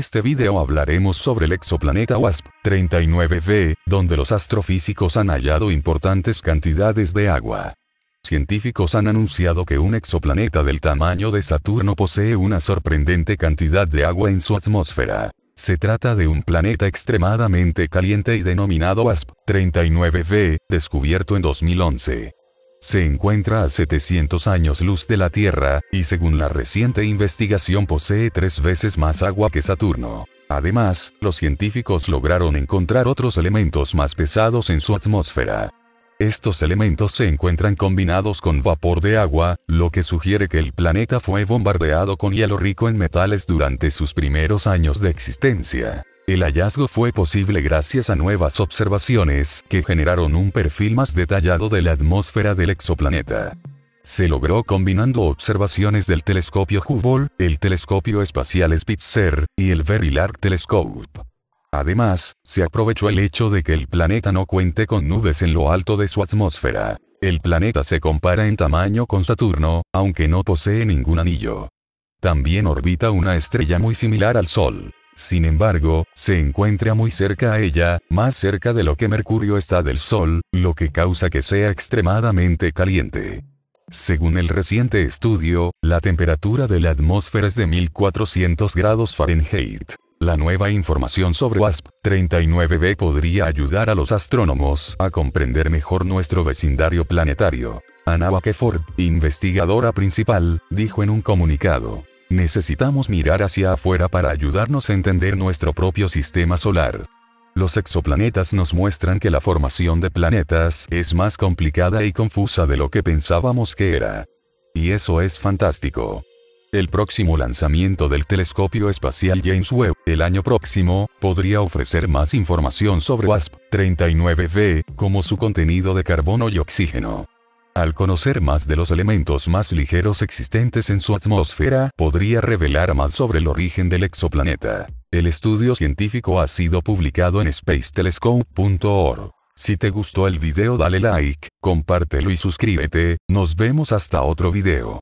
este video hablaremos sobre el exoplaneta WASP-39b, donde los astrofísicos han hallado importantes cantidades de agua. Científicos han anunciado que un exoplaneta del tamaño de Saturno posee una sorprendente cantidad de agua en su atmósfera. Se trata de un planeta extremadamente caliente y denominado WASP-39b, descubierto en 2011 se encuentra a 700 años luz de la Tierra, y según la reciente investigación posee tres veces más agua que Saturno. Además, los científicos lograron encontrar otros elementos más pesados en su atmósfera. Estos elementos se encuentran combinados con vapor de agua, lo que sugiere que el planeta fue bombardeado con hielo rico en metales durante sus primeros años de existencia. El hallazgo fue posible gracias a nuevas observaciones que generaron un perfil más detallado de la atmósfera del exoplaneta. Se logró combinando observaciones del telescopio Hubble, el telescopio espacial Spitzer y el Very Large Telescope. Además, se aprovechó el hecho de que el planeta no cuente con nubes en lo alto de su atmósfera. El planeta se compara en tamaño con Saturno, aunque no posee ningún anillo. También orbita una estrella muy similar al Sol sin embargo, se encuentra muy cerca a ella, más cerca de lo que Mercurio está del Sol, lo que causa que sea extremadamente caliente. Según el reciente estudio, la temperatura de la atmósfera es de 1400 grados Fahrenheit. La nueva información sobre WASP-39b podría ayudar a los astrónomos a comprender mejor nuestro vecindario planetario. Anna Wakeford, investigadora principal, dijo en un comunicado. Necesitamos mirar hacia afuera para ayudarnos a entender nuestro propio sistema solar. Los exoplanetas nos muestran que la formación de planetas es más complicada y confusa de lo que pensábamos que era. Y eso es fantástico. El próximo lanzamiento del telescopio espacial James Webb, el año próximo, podría ofrecer más información sobre WASP-39b, como su contenido de carbono y oxígeno. Al conocer más de los elementos más ligeros existentes en su atmósfera, podría revelar más sobre el origen del exoplaneta. El estudio científico ha sido publicado en spacetelescope.org. Si te gustó el video dale like, compártelo y suscríbete, nos vemos hasta otro video.